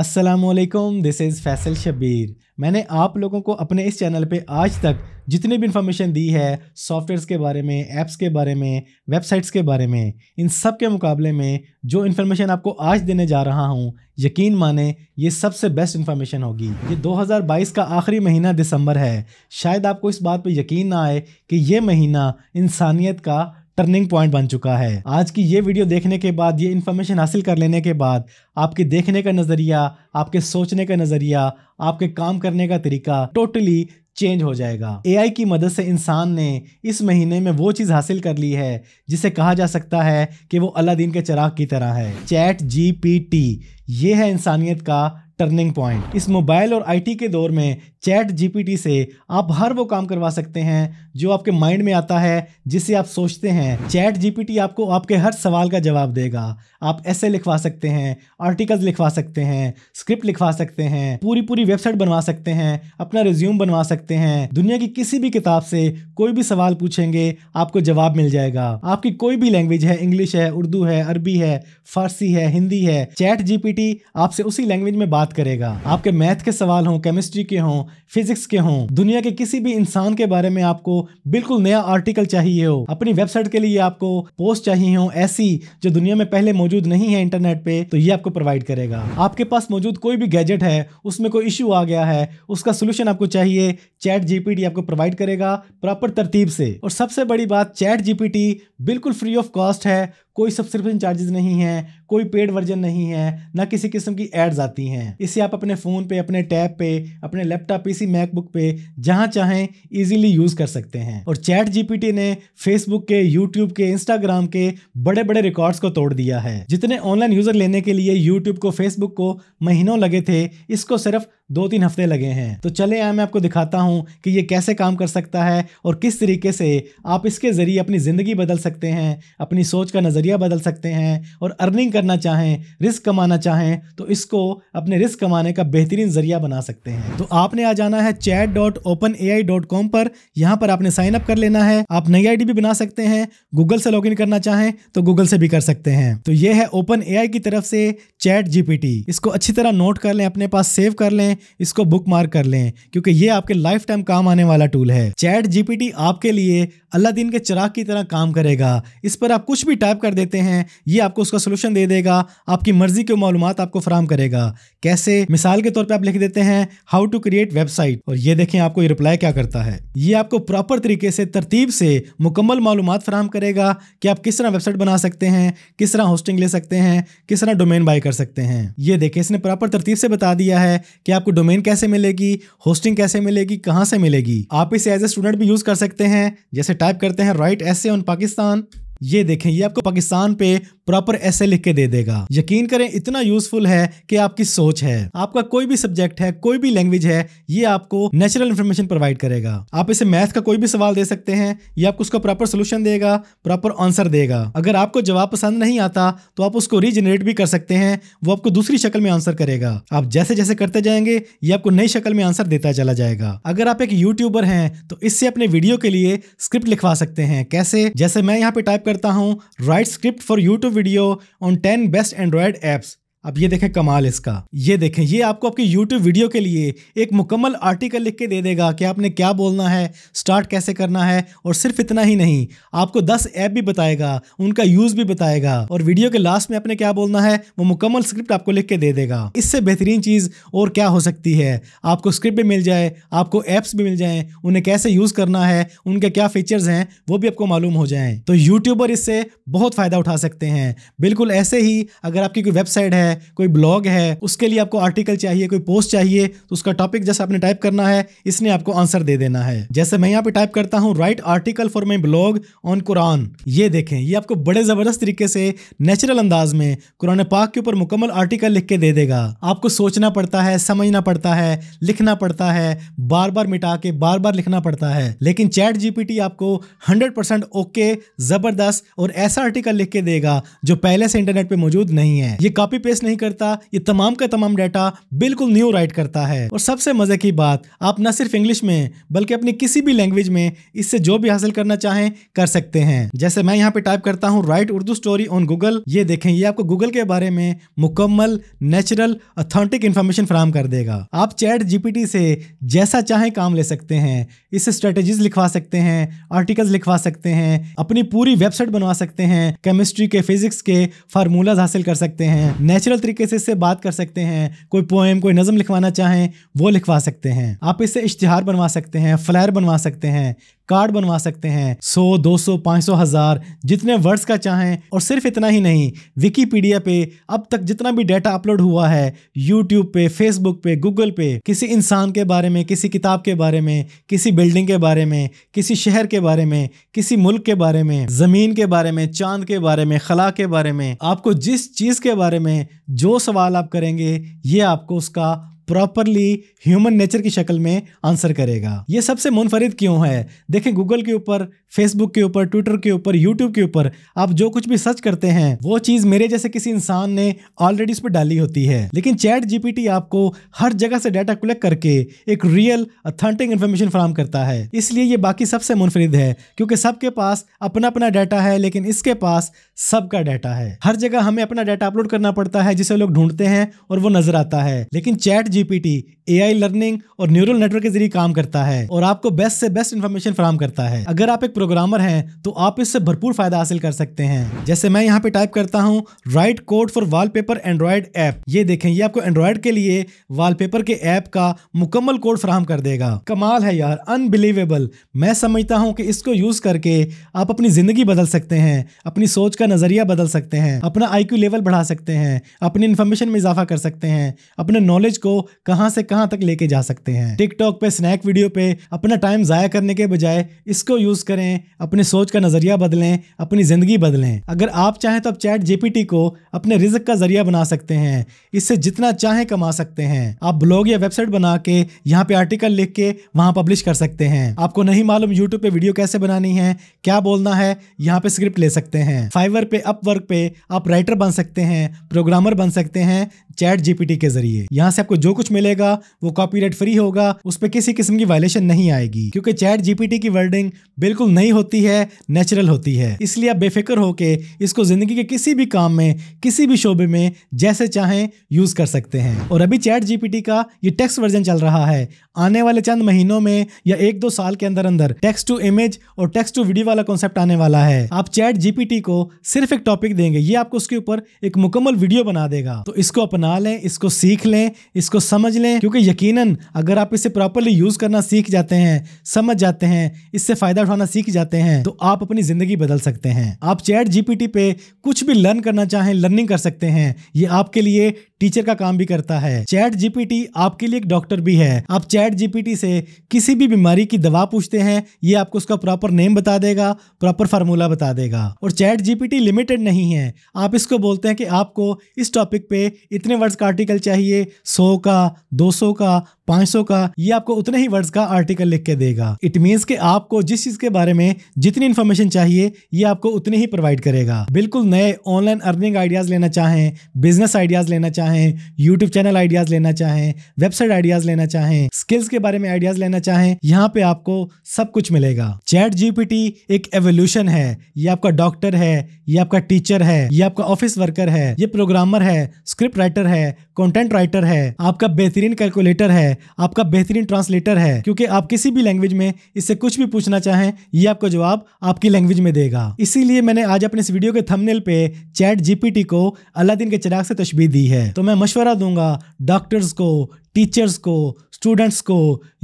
Aslam this is Faisal Shabbir मैंने आप लोगों को अपने इस चैनल पे आज तक जितनी भी इन्फॉर्मेशन दी है सॉफ्टवेयर्स के बारे में ऐप्स के बारे में वेबसाइट्स के बारे में इन सब के मुकाबले में जो इन्फॉर्मेशन आपको आज देने जा रहा हूँ यकीन माने ये सबसे बेस्ट इन्फॉर्मेशन होगी ये 2022 का आखिरी महीना दिसंबर है शायद आपको इस बात पर यकीन ना आए कि ये महीना इंसानियत का टर्निंग पॉइंट बन चुका है आज की ये वीडियो देखने के बाद ये इन्फॉर्मेशन हासिल कर लेने के बाद आपके देखने का नज़रिया आपके सोचने का नज़रिया आपके काम करने का तरीका टोटली चेंज हो जाएगा एआई की मदद से इंसान ने इस महीने में वो चीज़ हासिल कर ली है जिसे कहा जा सकता है कि वो अलादीन के चराग की तरह है चैट टी ये है इंसानियत का टर्निंग पॉइंट इस मोबाइल और आईटी के दौर में चैट जीपीटी से आप हर वो काम करवा सकते हैं जो आपके माइंड में आता है जिसे आप सोचते हैं चैट जीपीटी आपको आपके हर सवाल का जवाब देगा आप ऐसे लिखवा सकते हैं आर्टिकल्स लिखवा सकते हैं स्क्रिप्ट लिखवा सकते हैं पूरी पूरी वेबसाइट बनवा सकते हैं अपना रिज्यूम बनवा सकते हैं दुनिया की किसी भी किताब से कोई भी सवाल पूछेंगे आपको जवाब मिल जाएगा आपकी कोई भी लैंग्वेज है इंग्लिश है उर्दू है अरबी है फारसी है हिंदी है चैट जीपीटी आपसे उसी लैंग्वेज में बात करेगा आपके मैथ के सवाल हों केमिस्ट्री के हों फिजिक्स के हों दुनिया के किसी भी इंसान के बारे में आपको बिल्कुल नया आर्टिकल चाहिए हो अपनी वेबसाइट के लिए आपको पोस्ट चाहिए हो ऐसी जो दुनिया में पहले मौजूद नहीं है इंटरनेट पे तो ये आपको प्रोवाइड करेगा आपके पास मौजूद कोई भी गैजेट है उसमें कोई इश्यू आ गया है उसका सोल्यूशन आपको चाहिए चैट जीपीटी आपको प्रोवाइड करेगा प्रॉपर तरतीब से और सबसे बड़ी बात चैट जीपीटी बिल्कुल फ्री ऑफ कॉस्ट है कोई सब्सक्रिप्शन चार्जेस नहीं है कोई पेड वर्जन नहीं है ना किसी किस्म की एड्स आती हैं इसे आप अपने फ़ोन पे अपने टैब पे अपने लैपटॉप पे इसी मैकबुक पे जहाँ चाहें इजीली यूज़ कर सकते हैं और चैट जीपीटी ने फेसबुक के यूट्यूब के इंस्टाग्राम के बड़े बड़े रिकॉर्ड्स को तोड़ दिया है जितने ऑनलाइन यूज़र लेने के लिए यूट्यूब को फेसबुक को महीनों लगे थे इसको सिर्फ दो तीन हफ्ते लगे हैं तो चले आए मैं आपको दिखाता हूँ कि ये कैसे काम कर सकता है और किस तरीके से आप इसके ज़रिए अपनी ज़िंदगी बदल सकते हैं अपनी सोच का नज़रिया बदल सकते हैं और अर्निंग करना चाहें रिस्क कमाना चाहें तो इसको अपने रिस्क कमाने का बेहतरीन ज़रिया बना सकते हैं तो आपने आ जाना है chat dot open A I dot com पर यहाँ पर आपने साइन अप कर लेना है आप नई आई डी भी बना सकते हैं गूगल से लॉग इन करना चाहें तो गूगल से भी कर सकते हैं तो ये है ओपन ए आई की तरफ से चैट जी पी टी इसको अच्छी तरह नोट कर लें अपने पास सेव कर लें इसको बुक मार्क कर लें क्योंकि ये आपके लाइफ टाइम काम आने वाला टूल है चैट जीपीटी आपके लिए अल्लाह दिन के चिराग की तरह काम करेगा इस पर आप कुछ भी टाइप कर देते हैं ये आपको उसका सोल्यूशन दे देगा आपकी मर्जी के मालूम आपको फराम करेगा कैसे मिसाल के तौर पर आप लिख देते हैं हाउ टू क्रिएट वेबसाइट और ये देखें आपको ये रिप्लाई क्या करता है ये आपको प्रॉपर तरीके से तरतीब से मुकम्मल मालूम फराम करेगा कि आप किस तरह वेबसाइट बना सकते हैं किस तरह होस्टिंग ले सकते हैं किस तरह डोमेन बाय कर सकते हैं ये देखें इसने प्रॉपर तरतीब से बता दिया है कि आप आपको डोमेन कैसे मिलेगी होस्टिंग कैसे मिलेगी कहाँ से मिलेगी आप इसे एज ए स्टूडेंट भी यूज कर सकते हैं जैसे टाइप करते हैं राइट एस ऑन पाकिस्तान ये देखें ये आपको पाकिस्तान पे प्रॉपर ऐसे लिख के दे देगा यकीन करें इतना यूजफुल है कि आपकी सोच है आपका कोई भी सब्जेक्ट है कोई भी लैंग्वेज है ये आपको नेचुरल इन्फॉर्मेशन प्रोवाइड करेगा आप इसे मैथ का कोई भी सवाल दे सकते हैं ये आपको उसका प्रॉपर सोल्यूशन देगा प्रॉपर आंसर देगा अगर आपको जवाब पसंद नहीं आता तो आप उसको रीजनरेट भी कर सकते हैं वो आपको दूसरी शक्ल में आंसर करेगा आप जैसे जैसे करते जाएंगे ये आपको नई शक्ल में आंसर देता चला जाएगा अगर आप एक यूट्यूबर हैं तो इससे अपने वीडियो के लिए स्क्रिप्ट लिखवा सकते हैं कैसे जैसे मैं यहाँ पे टाइप करता हूँ write script for YouTube video on ten best Android apps अब ये देखें कमाल इसका ये देखें ये आपको आपकी YouTube वीडियो के लिए एक मुकम्मल आर्टिकल लिख के दे देगा कि आपने क्या बोलना है स्टार्ट कैसे करना है और सिर्फ इतना ही नहीं आपको 10 ऐप भी बताएगा उनका यूज़ भी बताएगा और वीडियो के लास्ट में आपने क्या बोलना है वो मुकम्मल स्क्रिप्ट आपको लिख के दे देगा इससे बेहतरीन चीज़ और क्या हो सकती है आपको स्क्रिप्ट भी मिल जाए आपको ऐप्स भी मिल जाए उन्हें कैसे यूज़ करना है उनके क्या फीचर्स हैं वो भी आपको मालूम हो जाए तो यूट्यूबर इससे बहुत फ़ायदा उठा सकते हैं बिल्कुल ऐसे ही अगर आपकी कोई वेबसाइट है कोई ब्लॉग है उसके लिए आपको आर्टिकल चाहिए कोई पोस्ट चाहिए तो उसका टॉपिक जैसे आपने टाइप करना है इसने आपको आंसर दे देना है जैसे मैं यहाँ पे टाइप करता हूँ write article for my blog on Quran ये देखें ये आपको बड़े जबरदस्त तरीके से नेचुरल अंदाज में कुरान पाक के ऊपर मुकम्मल आर्टिकल लिख के दे देगा आपको सोचना पड़ता है समझना पड़ता है लिखना पड़ता है बार बार मिटा के बार बार लिखना पड़ता है लेकिन चैट जीपीटी आपको 100% परसेंट ओके जबरदस्त और ऐसा आर्टिकल लिख के देगा जो पहले से इंटरनेट पे मौजूद नहीं है ये कॉपी पेस्ट नहीं करता ये तमाम का तमाम डाटा बिल्कुल न्यू राइट करता है और सबसे मजे की बात आप न सिर्फ इंग्लिश में बल्कि अपनी किसी भी लैंग्वेज में इससे जो भी हासिल करना चाहें कर सकते हैं जैसे मैं यहाँ पे टाइप करता हूँ write Urdu story on Google ये देखें ये आपको गूगल के बारे में मुकम्मल नेचुरल ऑथेंटिक इन्फॉर्मेशन फराम कर देगा आप चैट जीपीटी से जैसा चाहें काम ले सकते हैं इससे स्ट्रेटेजीज लिखवा सकते हैं आर्टिकल्स लिखवा सकते हैं अपनी पूरी वेबसाइट बनवा सकते हैं केमिस्ट्री के फिजिक्स के फार्मूलाज हासिल कर सकते हैं नेचुरल नेचुरल तरीके से इससे बात कर सकते हैं कोई पोएम कोई नज़म लिखवाना चाहें वो लिखवा सकते हैं आप इससे इश्तहार बनवा सकते हैं फ्लायर बनवा सकते हैं कार्ड बनवा सकते हैं सौ दो सौ पाँच सौ हजार जितने वर्ड्स का चाहें और सिर्फ इतना ही नहीं विकीपीडिया पे अब तक जितना भी डाटा अपलोड हुआ है यूट्यूब पे फेसबुक पे गूगल पे किसी इंसान के बारे में किसी किताब के बारे में किसी बिल्डिंग के बारे में किसी शहर के बारे में किसी मुल्क के बारे में ज़मीन के बारे में चांद के बारे में खला के बारे में आपको जिस चीज़ के बारे में जो सवाल आप करेंगे ये आपको उसका प्रॉपरली ह्यूमन नेचर की शक्ल में आंसर करेगा ये सबसे मुनफरिद क्यों है देखें गूगल के ऊपर फेसबुक के ऊपर ट्विटर के ऊपर यूट्यूब के ऊपर आप जो कुछ भी सर्च करते हैं वो चीज़ मेरे जैसे किसी इंसान ने ऑलरेडी उस पर डाली होती है लेकिन चैट जीपीटी आपको हर जगह से डाटा कलेक्ट करके एक रियल अथेंटिक इन्फॉर्मेशन फराम करता है इसलिए ये बाकी सबसे मुनफरिद है क्योंकि सबके पास अपना अपना डाटा है लेकिन इसके पास सबका डाटा है हर जगह हमें अपना डाटा अपलोड करना पड़ता है जिसे लोग ढूंढते हैं और वो नजर आता है लेकिन चैट जीपीटी आई लर्निंग और न्यूरल नेटवर्क के जरिए काम करता है और आपको बेस्ट से बेस्ट इन्फॉर्मेशन फ्राम करता है अगर आप एक प्रोग्रामर हैं तो आप इससे भरपूर फायदा हासिल कर सकते हैं जैसे मैं यहाँ पे टाइप करता हूँ write code for paper Android app ये देखें ये आपको एंड्रॉयड के लिए वॉलपेपर के ऐप का मुकम्मल कोड फ्राहम कर देगा कमाल है यार अनबिलीवेबल मैं समझता हूँ कि इसको यूज करके आप अपनी जिंदगी बदल सकते हैं अपनी सोच का नजरिया बदल सकते हैं अपना आई लेवल बढ़ा सकते हैं अपनी इन्फॉर्मेशन में इजाफा कर सकते हैं अपने नॉलेज को कहाँ से कहाँ तक लेके जा सकते हैं टिकटॉक पे स्नैक वीडियो पे अपना टाइम जाया करने के बजाय इसको यूज करें अपनी सोच का नजरिया बदलें अपनी जिंदगी बदलें अगर आप चाहें तो आप चैट जीपीटी को अपने रिजक का जरिया बना सकते हैं इससे जितना चाहे कमा सकते हैं आप ब्लॉग या वेबसाइट बना के यहाँ पे आर्टिकल लिख के वहाँ पब्लिश कर सकते हैं आपको नहीं मालूम यूट्यूब पे वीडियो कैसे बनानी है क्या बोलना है यहाँ पे स्क्रिप्ट ले सकते हैं फाइवर पे अपवर्क पे आप राइटर बन सकते हैं प्रोग्रामर बन सकते हैं चैट जीपीटी के जरिए यहाँ से आपको जो कुछ मिलेगा वो कॉपीराइट फ्री होगा उस पर किसी किस्म की वायलेशन नहीं आएगी क्योंकि चैट जीपीटी की वर्डिंग बिल्कुल नई होती है नेचुरल होती है इसलिए आप बेफिक्र होकर इसको जिंदगी के किसी भी काम में किसी भी शोबे में जैसे चाहें यूज कर सकते हैं और अभी चैट जीपीटी का ये टेक्स्ट वर्जन चल रहा है आने वाले चंद महीनों में या एक दो साल के अंदर अंदर टेक्स्ट टू इमेज और टेक्स्ट टू वीडियो वाला कॉन्सेप्ट आने वाला है आप चैट जीपीटी को सिर्फ एक टॉपिक देंगे ये आपको उसके ऊपर एक मुकम्मल वीडियो बना देगा तो इसको अपना लें इसको सीख लें इसको समझ लें क्योंकि क्योंकि यकीनन अगर आप इसे प्रॉपरली यूज़ करना सीख जाते हैं समझ जाते हैं इससे फ़ायदा उठाना सीख जाते हैं तो आप अपनी ज़िंदगी बदल सकते हैं आप चैट जीपीटी पे कुछ भी लर्न करना चाहें लर्निंग कर सकते हैं ये आपके लिए टीचर का काम भी करता है चैट जीपीटी आपके लिए एक डॉक्टर भी है आप चैट जीपीटी से किसी भी बीमारी की दवा पूछते हैं ये आपको उसका प्रॉपर नेम बता देगा प्रॉपर फार्मूला बता देगा और चैट जीपीटी लिमिटेड नहीं है आप इसको बोलते हैं कि आपको इस टॉपिक पे इतने वर्ड्स का आर्टिकल चाहिए सौ का दो 想が500 का ये आपको उतने ही वर्ड्स का आर्टिकल लिख के देगा इट मीन्स के आपको जिस चीज के बारे में जितनी इन्फॉर्मेशन चाहिए ये आपको उतनी ही प्रोवाइड करेगा बिल्कुल नए ऑनलाइन अर्निंग आइडियाज लेना चाहें बिजनेस आइडियाज लेना चाहें यूट्यूब चैनल आइडियाज लेना चाहें वेबसाइट आइडियाज लेना चाहें स्किल्स के बारे में आइडियाज लेना चाहें यहाँ पे आपको सब कुछ मिलेगा चैट जीपीटी एक एवोल्यूशन है ये आपका डॉक्टर है ये आपका टीचर है ये आपका ऑफिस वर्कर है ये प्रोग्रामर है स्क्रिप्ट राइटर है कंटेंट राइटर है आपका बेहतरीन कैलकुलेटर है आपका बेहतरीन ट्रांसलेटर है क्योंकि आप किसी भी लैंग्वेज में इससे कुछ भी पूछना चाहें ये आपको जवाब आपकी लैंग्वेज में देगा इसीलिए मैंने आज अपने इस वीडियो के थंबनेल पे चैट जीपीटी को अलादीन के चिराग से तशबी दी है तो मैं मशवरा दूंगा डॉक्टर्स को टीचर्स को स्टूडेंट्स को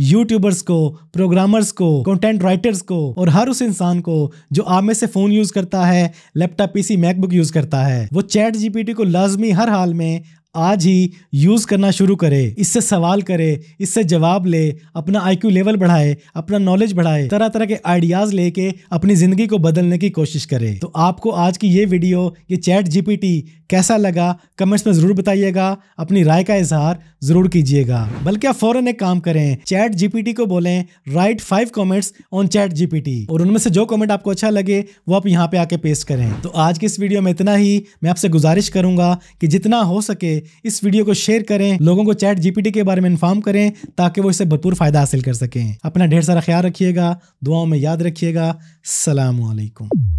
यूट्यूबर्स को प्रोग्रामर्स को कंटेंट राइटर्स को और हर उस इंसान को जो आप में से फ़ोन यूज़ करता है लैपटॉप पीसी मैकबुक यूज़ करता है वो चैट जीपीटी को लाजमी हर हाल में आज ही यूज़ करना शुरू करे इससे सवाल करे इससे जवाब ले अपना क्यू लेवल बढ़ाए अपना नॉलेज बढ़ाए तरह तरह के आइडियाज़ लेके अपनी ज़िंदगी को बदलने की कोशिश करे तो आपको आज की ये वीडियो ये चैट टी कैसा लगा कमेंट्स में ज़रूर बताइएगा अपनी राय का इजहार ज़रूर कीजिएगा बल्कि आप फ़ौरन एक काम करें चैट टी को बोलें write five comments on chat T और उनमें से जो कॉमेंट आपको अच्छा लगे वो आप यहाँ पे आके पेस्ट करें तो आज की इस वीडियो में इतना ही मैं आपसे गुजारिश करूंगा कि जितना हो सके इस वीडियो को शेयर करें लोगों को चैट जीपीटी के बारे में इन्फॉर्म करें ताकि वो इससे भरपूर फायदा हासिल कर सकें अपना ढेर सारा ख्याल रखिएगा दुआओं में याद रखिएगा सलामकुम